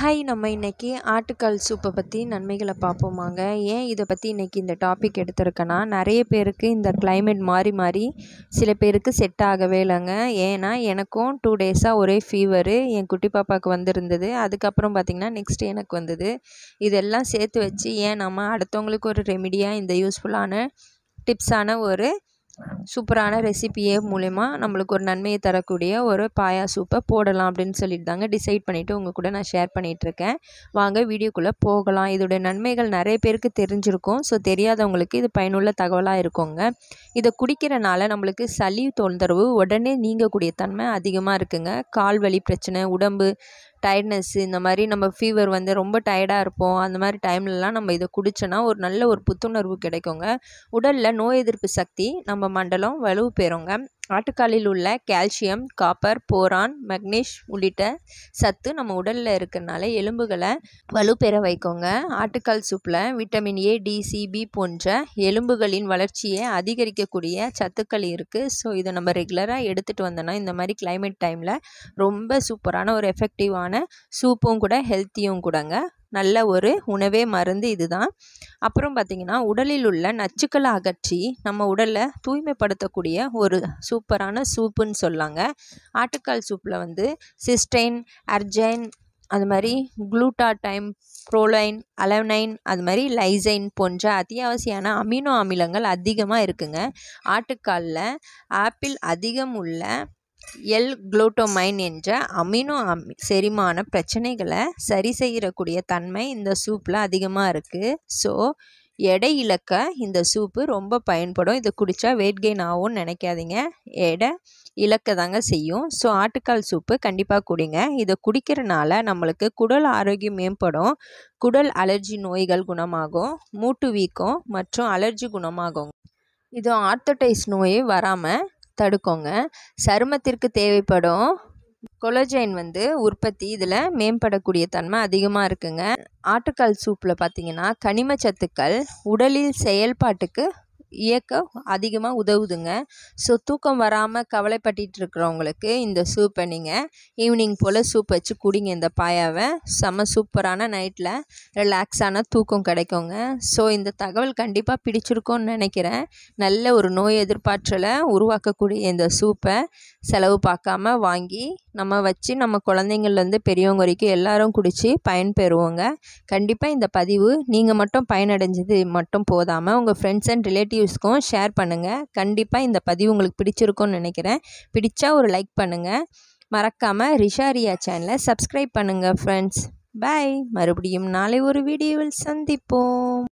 hi நம்ம இன்றைக்கி ஆட்டுக்கால் சூப்பை பற்றி நன்மைகளை பார்ப்போமாங்க ஏன் இதை பற்றி இன்றைக்கி இந்த டாபிக் எடுத்திருக்கேன்னா நிறைய பேருக்கு இந்த கிளைமேட் மாறி மாறி சில பேருக்கு செட் ஆகவே இல்லைங்க ஏன்னா எனக்கும் டூ டேஸாக ஒரே ஃபீவரு என் குட்டி பாப்பாவுக்கு வந்திருந்தது அதுக்கப்புறம் பார்த்திங்கன்னா நெக்ஸ்ட் எனக்கு வந்தது இதெல்லாம் சேர்த்து வச்சு ஏன் நம்ம அடுத்தவங்களுக்கு ஒரு ரெமிடியாக இந்த யூஸ்ஃபுல்லான டிப்ஸான ஒரு சூப்பரான ரெசிபியே மூலிமா நம்மளுக்கு ஒரு நன்மையை தரக்கூடிய ஒரு பாயா சூப்பை போடலாம் அப்படின்னு சொல்லிட்டு தாங்க டிசைட் பண்ணிவிட்டு உங்கள் கூட நான் ஷேர் பண்ணிகிட்ருக்கேன் வாங்க வீடியோக்குள்ளே போகலாம் இதோடைய நன்மைகள் நிறைய பேருக்கு தெரிஞ்சிருக்கும் ஸோ தெரியாதவங்களுக்கு இது பயனுள்ள தகவலாக இருக்குங்க இதை குடிக்கிறனால நம்மளுக்கு சளி தொந்தரவு உடனே நீங்கக்கூடிய தன்மை அதிகமாக இருக்குங்க கால் வலி பிரச்சனை உடம்பு டயர்ட்னஸ்ஸு இந்த மாதிரி நம்ம ஃபீவர் வந்து ரொம்ப டயர்டாக இருப்போம் அந்த மாதிரி டைம்லலாம் நம்ம இதை குடித்தோன்னா ஒரு நல்ல ஒரு புத்துணர்வு கிடைக்குங்க உடலில் நோய் எதிர்ப்பு சக்தி நம்ம மண்டலம் வலுப்பெறுங்க ஆட்டுக்காலில் உள்ள கால்சியம் காப்பர் போரான் மக்னீஷ் உள்ளிட்ட சத்து நம்ம உடலில் இருக்கிறனால எலும்புகளை வலுப்பெற வைக்கோங்க ஆட்டுக்கால் சூப்பில் விட்டமின் ஏ டிசிபி போன்ற எலும்புகளின் வளர்ச்சியை அதிகரிக்கக்கூடிய சத்துக்கள் இருக்குது ஸோ இதை நம்ம ரெகுலராக எடுத்துகிட்டு வந்தோன்னா இந்த மாதிரி கிளைமேட் டைமில் ரொம்ப சூப்பரான ஒரு எஃபெக்டிவான சூப்பும் கூட ஹெல்த்தியும் கூடங்க நல்ல ஒரு உணவே மருந்து இதுதான் அப்புறம் பார்த்திங்கன்னா உடலில் உள்ள நச்சுக்களை அகற்றி நம்ம உடலை தூய்மைப்படுத்தக்கூடிய ஒரு சூப்பரான சூப்புன்னு சொல்லாங்க ஆட்டுக்கால் சூப்பில் வந்து சிஸ்டைன் அர்ஜைன் அது மாதிரி டைம் ப்ரோலைன் அலவனைன் அது மாதிரி லைசைன் போன்ற அத்தியாவசியான அமினோ அமிலங்கள் அதிகமாக இருக்குங்க ஆட்டுக்காலில் ஆப்பிள் அதிகம் உள்ள எல் குளூட்டமைன் என்ற அமினோ அமி செரிமான பிரச்சனைகளை சரி செய்கிறக்கூடிய தன்மை இந்த சூப்பில் அதிகமாக இருக்குது ஸோ எடை இழக்க இந்த சூப்பு ரொம்ப பயன்படும் இதை குடித்தா வெயிட் கெயின் ஆகும்னு நினைக்காதீங்க எடை இழக்க தாங்க செய்யும் ஸோ ஆட்டுக்கால் சூப்பு கண்டிப்பாக குடிங்க இதை குடிக்கிறனால நம்மளுக்கு குடல் ஆரோக்கியம் மேம்படும் குடல் அலர்ஜி நோய்கள் குணமாகும் மூட்டு வீக்கம் மற்றும் அலர்ஜி குணமாகும் இது ஆர்த்தடைஸ் நோயே வராமல் தடுக்கோங்க சருமத்திற்கு தேவைப்படும் கொலஜைன் வந்து உற்பத்தி இதில் மேம்படக்கூடிய தன்மை அதிகமாக இருக்குங்க ஆட்டுக்கால் சூப்பில் பார்த்தீங்கன்னா கனிம சத்துக்கள் உடலில் செயல்பாட்டுக்கு இயக்க அதிகமாக உதவுதுங்க ஸோ தூக்கம் வராமல் கவலைப்பட்டு இருக்கிறவங்களுக்கு இந்த சூப்பை நீங்கள் ஈவினிங் போல் சூப் வச்சு குடிங்க இந்த பாயாவை செம்ம சூப்பரான நைட்டில் ரிலாக்ஸான தூக்கம் கிடைக்குங்க ஸோ இந்த தகவல் கண்டிப்பாக பிடிச்சிருக்கோன்னு நினைக்கிறேன் நல்ல ஒரு நோய் எதிர்பார்ச்சலை உருவாக்கக்கூடிய இந்த சூப்பை செலவு பார்க்காம வாங்கி நம்ம வச்சு நம்ம குழந்தைங்கள்லேருந்து பெரியவங்க வரைக்கும் எல்லாரும் குடித்து பயன்பெறுவோங்க கண்டிப்பாக இந்த பதிவு நீங்கள் மட்டும் பயனடைஞ்சது மட்டும் போதாமல் உங்கள் ஃப்ரெண்ட்ஸ் அண்ட் ரிலேட்டிவ்ஸ்க்கும் ஷேர் பண்ணுங்கள் கண்டிப்பாக இந்த பதிவு உங்களுக்கு பிடிச்சிருக்கோன்னு நினைக்கிறேன் பிடிச்சா ஒரு லைக் பண்ணுங்கள் மறக்காமல் ரிஷாரியா சேனலை சப்ஸ்கிரைப் பண்ணுங்கள் ஃப்ரெண்ட்ஸ் பாய் மறுபடியும் நாளை ஒரு வீடியோவில் சந்திப்போம்